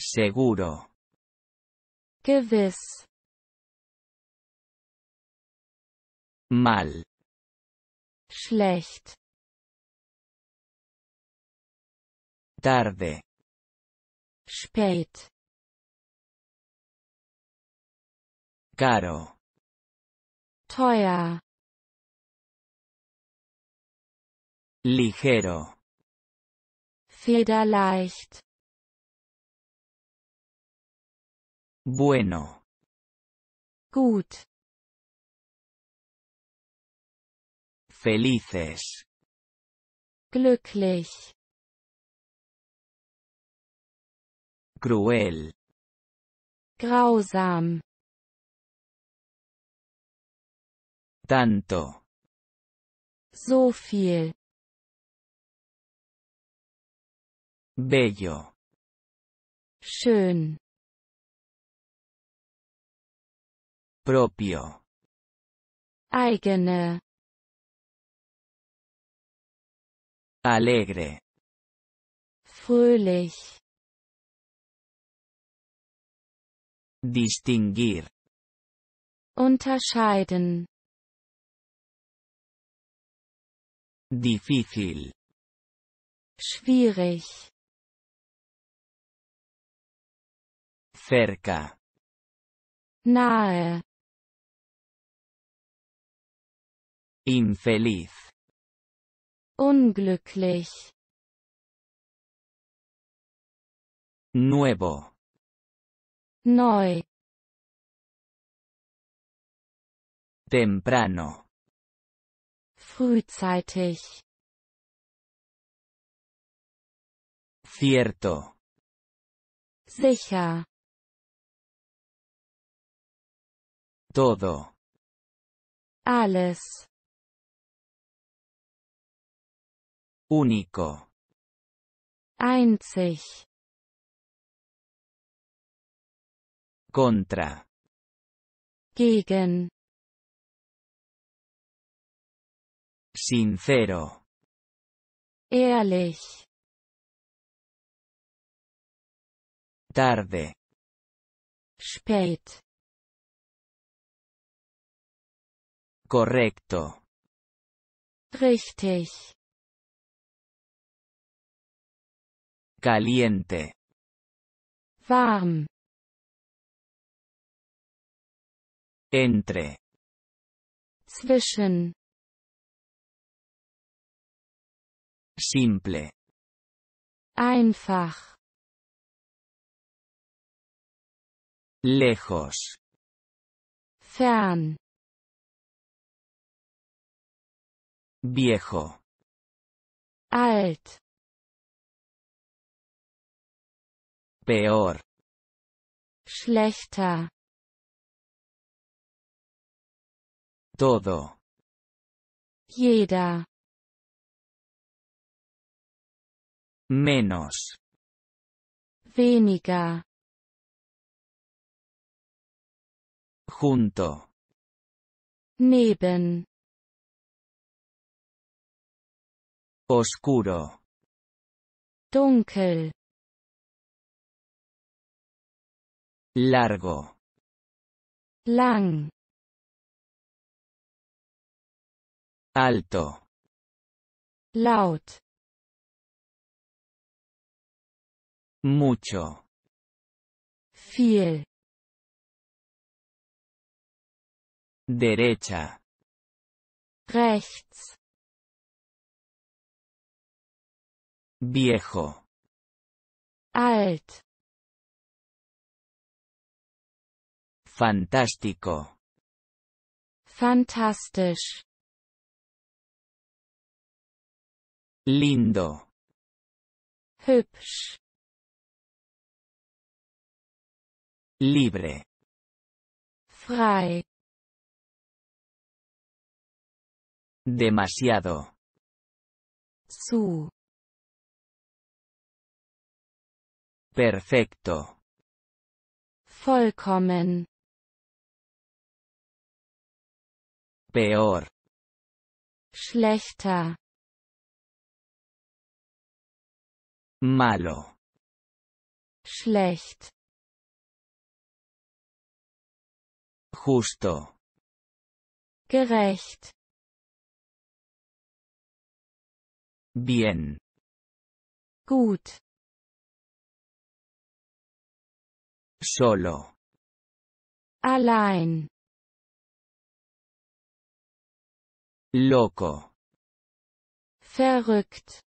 Seguro. Gewiss. Mal. Schlecht. Tarde. Spät. Caro. Teuer. Ligero. Federleicht. Bueno. Gut. Felices. Glücklich. Cruel. Grausam. Tanto. So viel. Bello. Schön. propio. Eigene. Alegre. Fröhlich. Distinguir. Unterscheiden. Difícil. Schwierig. Cerca. Nahe. Infeliz. Unglücklich. Nuevo. Neu. Temprano. Frühzeitig. Cierto. Sicher. Todo. Alles. Único. Einzig. Contra. Gegen. Sincero. Ehrlich. Tarde. Spät. Correcto. Richtig. Caliente. Warm. Entre. Zwischen. Simple. Einfach. Lejos. Fern. Viejo. Alt. Peor. Schlechter. Todo. Jeder. Menos. Weniger. Junto. Neben. Oscuro. Dunkel. largo, lang, alto, laut, mucho, Fiel derecha, rechts, viejo, alt, Fantástico. Fantastisch. Lindo. Hübsch. Libre. Frei. Demasiado. zu Perfecto. Vollkommen. Peor. Schlechter. Malo. Schlecht. Justo. Gerecht. Bien. Gut. Solo. Allein. Loco. Verrückt.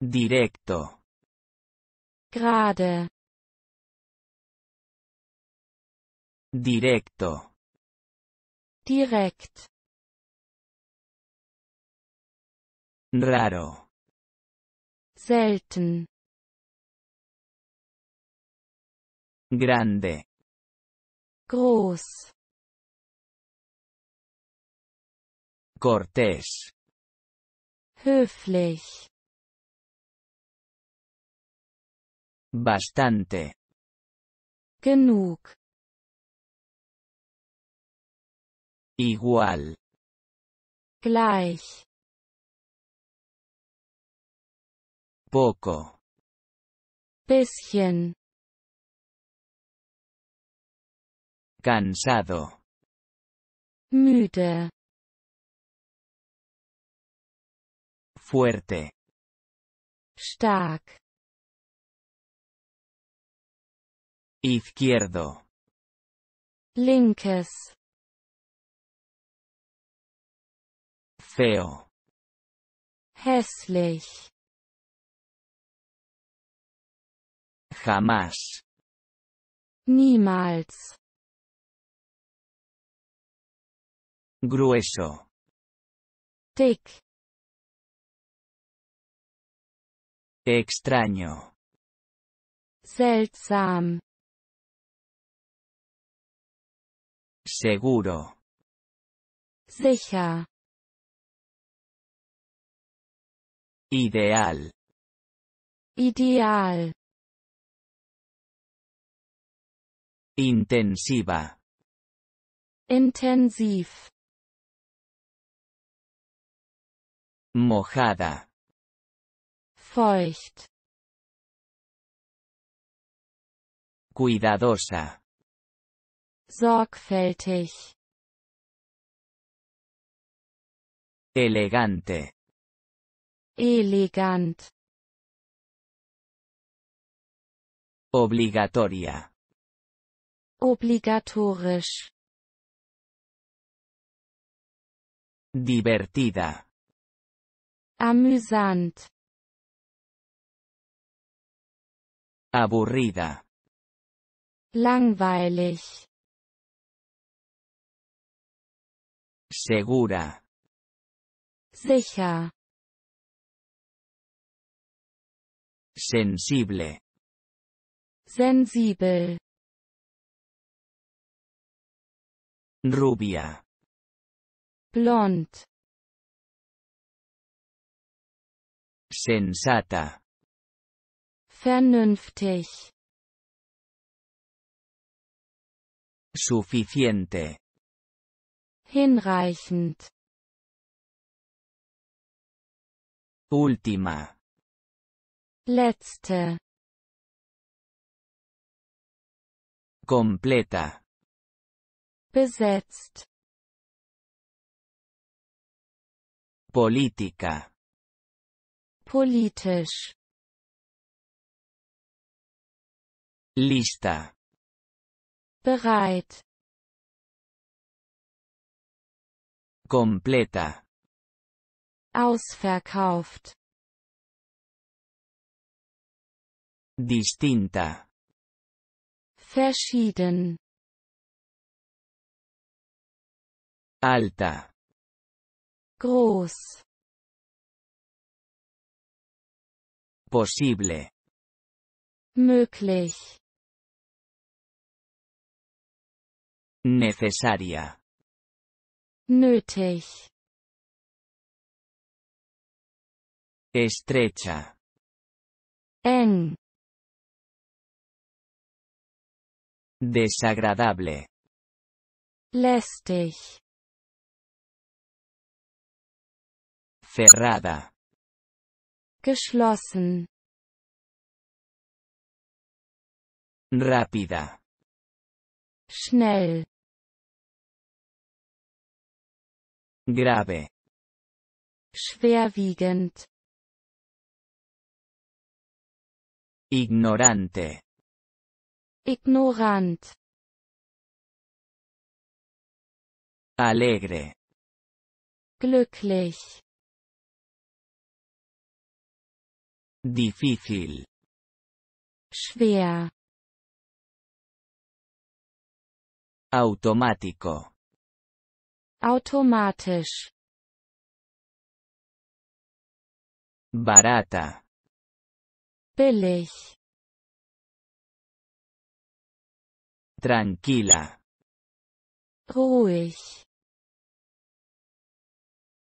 Directo. Gerade. Directo. Direkt. Raro. Selten. Grande. Groß. cortés. Höflich. Bastante. Genug. Igual. Gleich. Poco. Bisschen. Cansado. Müde. fuerte. Stark. Izquierdo. Linkes. Feo. Hässlich. Jamás. Niemals. Grueso. Dick. Extraño. Seltsam. Seguro. Sicher. Ideal. Ideal. Intensiva. Intensiv. Mojada. Feucht. Cuidadosa. Sorgfältig. Elegante. Elegant. Obligatoria. Obligatorisch. Divertida. Amüsant. Aburrida. Langweilig. Segura. Sicher. Sensible. Sensibel. Rubia. Blond. Sensata. Vernünftig. Suficiente. Hinreichend. Última. Letzte. Completa. Besetzt. Política. Politisch. Lista. Bereit. Completa. Ausverkauft. Distinta. Verschieden. Alta. Groß. Posible. Möglich. Necesaria. Nötig. Estrecha. En. Desagradable. Lästig. Cerrada. Geschlossen. Rápida. Schnell. Grave. Schwerwiegend. Ignorante. Ignorant. Alegre. Glücklich. Difícil. Schwer. Automático. Automatisch. Barata. Billig. Tranquila. Ruhig.